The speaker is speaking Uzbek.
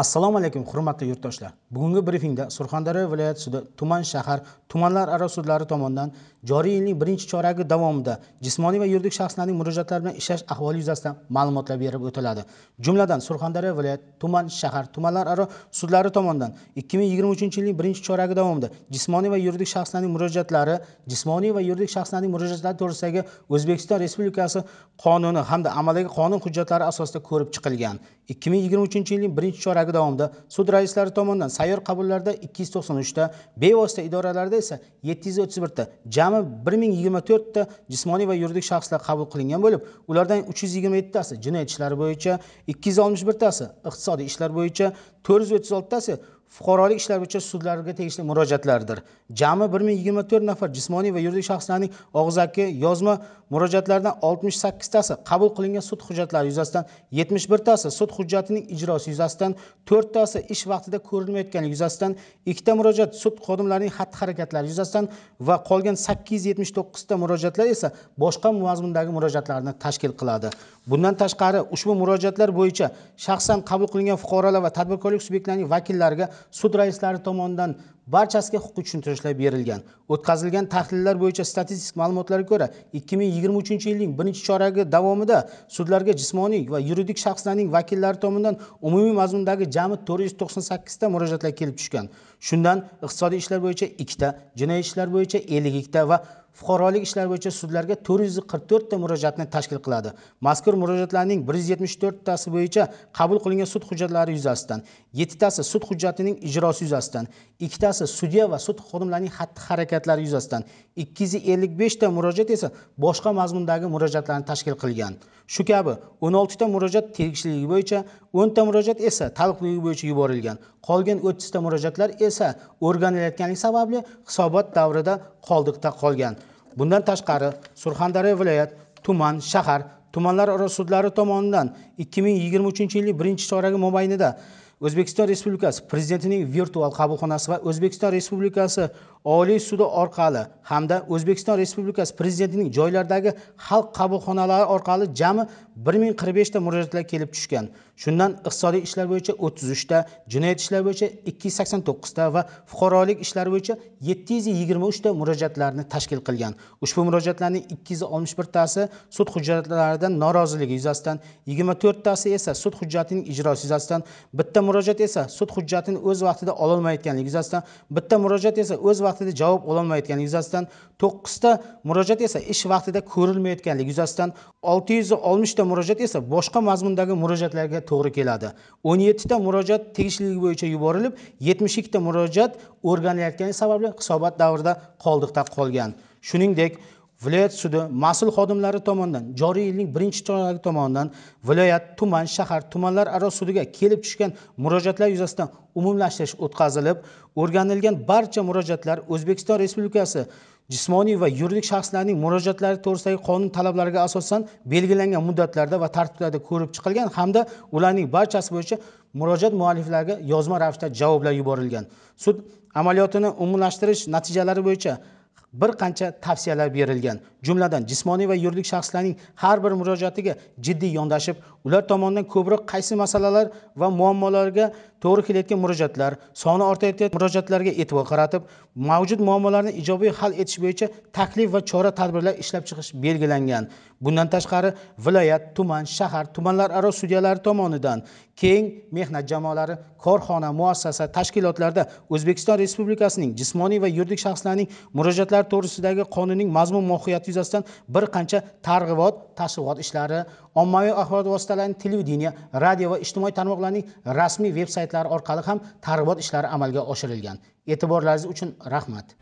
assalomu alaykum hurmatli yurtdoshlar Bugungi brifingda Surxondaryo viloyati sudi tuman shahar tumanlararo sudlari tomonidan joriy yilning birinchi choragi davomida jismoniy va yuridik shaxslarning murojaatlari bilan ishlash ahvoli yuzasidan ma'lumotlar berib o'tiladi. Jumladan, Surxondaryo viloyati tuman shahar tumanlararo sudlari tomonidan 2023-yilning birinchi choragi davomida jismoniy va yuridik shaxslarning murojaatlari, jismoniy va yuridik shaxslarning murojaatlari to'g'risidagi O'zbekiston Respublikasi qonuni hamda amaldagi qonun hujjatlari asosida ko'rib chiqilgan. 2023-yilning birinchi choragi davomida sud raislari tomonidan sayyor qabullarda 293 ta, bevosita idoralarda esa 731 ta, jami 1024 ta jismoniy va yuridik shaxslar qabul qilingan bo'lib, ulardan 327 tasi jinoyat ishlari bo'yicha, 261 tasi iqtisodiy ishlar bo'yicha, 436 tasi fuqarolik ishlari bo'yicha sudlarga tegishli murojaatlardir jami bir ming yigirma to'rt nafar jismoniy va yuridik shaxslarning og'zaki yozma murojaatlaridan oltmish sakkiztasi qabul qilingan sud hujjatlari yuzasidan yetmish birtasi sud hujjatining ijrosi yuzasidan to'rttasi ish vaqtida ko'rilmayotganligi yuzasidan ikkita murojaat sud xodimlarining xatti harakatlari yuzasidan va qolgan sakkiz yuz yetmish to'qqizta murojaatlar esa boshqa mazmundagi murojaatlarni tashkil qiladi bundan tashqari ushbu murojaatlar bo'yicha shaxsan qabul qilingan fuqarolar va tadbirkorlik subyektlarining vakillariga Sudra İsler Tomondan barchasiga huquqiy tushuntirishlar berilgan o'tkazilgan tahlillar bo'yicha statistik ma'lumotlarga ko'ra 2023 yilning birinchi choragi davomida sudlarga jismoniy va yuridik shaxslarning vakillari tomonidan umumiy mazmundagi jami 498 ta murojaatlar kelib tushgan shundan iqtisodiy ishlar bo'yicha 2 ta jinoiy ishlar bo'yicha 52 ta va fuqarolik ishlari bo'yicha sudlarga 444 ta murojaatni tashkil qiladi mazkur murojaatlarning 174 tasi bo'yicha qabul qilingan sud hujjatlari yuzasidan 7 tasi sud hujjatining ijrosi yuzasidan ikkita foizasi sudya va sud xodimlarining xatti harakatlari yuzasidan ikki yuz ellik beshta murojaat esa boshqa mazmundagi murojaatlarni tashkil qilgan shu kabi o'n oltita murojaat tegishliligi bo'yicha o'nta murojaat esa taalluqliligi bo'yicha yuborilgan qolgan o'ttizta murojaatlar esa o'rganilayotganligi sababli hisobot davrida qoldiqda qolgan bundan tashqari surxondaryo viloyat tuman shahar tumanlararo sudlari tomonidan 2023 ming yilning birinchi choragi mobaynida o'zbekiston respublikasi prezidentining virtual qabulxonasi va o'zbekiston respublikasi oliy sudi orqali hamda o'zbekiston respublikasi prezidentining joylardagi xalq qabulxonalari orqali jami bir ming qirq beshta murojaatlar kelib tushgan shundan iqtisodiy ishlar bo'yicha o'ttiz uchta jinoyat ishlari bo'yicha ikki yuz sakson to'qqizta va fuqarolik ishlari bo'yicha yetti yuz yigirma uchta murojaatlarni tashkil qilgan ushbu murojaatlarning ikki yuz oltmish birtasi sud hujjatlaridan noroziligi yuzasidan yigirma to'rttasi esa sud hujjatining ijrosi yuzasidan bitta murojaat esa sud hujjatini o'z vaqtida ololmayotganligi yuzasidan bitta murojaat esa o'z vaqtida javob ololmayotganligi yuzasidan to'qqizta murojaat esa ish vaqtida ko'rilmayotganligi yuzasidan olti yuz oltmishta murojaat esa boshqa mazmundagi murojaatlarga to'g'ri keladi o'n yettita murojaat tegishliligi bo'yicha yuborilib yetmish ikkita murojaat o'rganilayotgani sababli hisobot davrida qoldiqda qolgan shuningdek viloyat sudi mas'ul xodimlari tomonidan joriy yilning birinchi choragi tomonidan viloyat tuman shahar tumanlar aro sudiga kelib tushgan murojaatlar yuzasidan umumlashtirish o'tkazilib o'rganilgan barcha murojaatlar o'zbekiston respublikasi jismoniy va yuridik shaxslarning murojaatlari to'g'risidagi qonun talablariga asosan belgilangan muddatlarda va tartiblarda ko'rib chiqilgan hamda ularning barchasi bo'yicha murojaat mualliflariga yozma ravishda javoblar yuborilgan sud amaliyotini umumlashtirish natijalari bo'yicha bir qancha tavsiyalar berilgan jumladan jismoniy va yuridik shaxslarning har bir murojaatiga jiddiy yondashib ular tomonidan ko'proq qaysi masalalar va muammolarga to'g'ri kelayotgan murojaatlar soni ortayotgan murojaatlarga e'tibor qaratib mavjud muammolarni ijobiy hal etish bo'yicha taklif va chora tadbirlar ishlab chiqish belgilangan bundan tashqari viloyat tuman shahar tumanlararo sudyalari tomonidan keng mehnat jamoalari korxona muassasa tashkilotlarda o'zbekiston respublikasining jismoniy va yuridik shaxslarning murojaatlari to'g'risidagi qonunning mazmun mohiyati yuzasidan bir qancha targ'ibot tashviqot ishlari ommaviy axborot vositalarining televideniye radio va ijtimoiy tarmoqlarning rasmiy veb saytlari veb saytlari orqali ham targ'ibot ishlari amalga oshirilgan e'tiborlaringiz uchun rahmat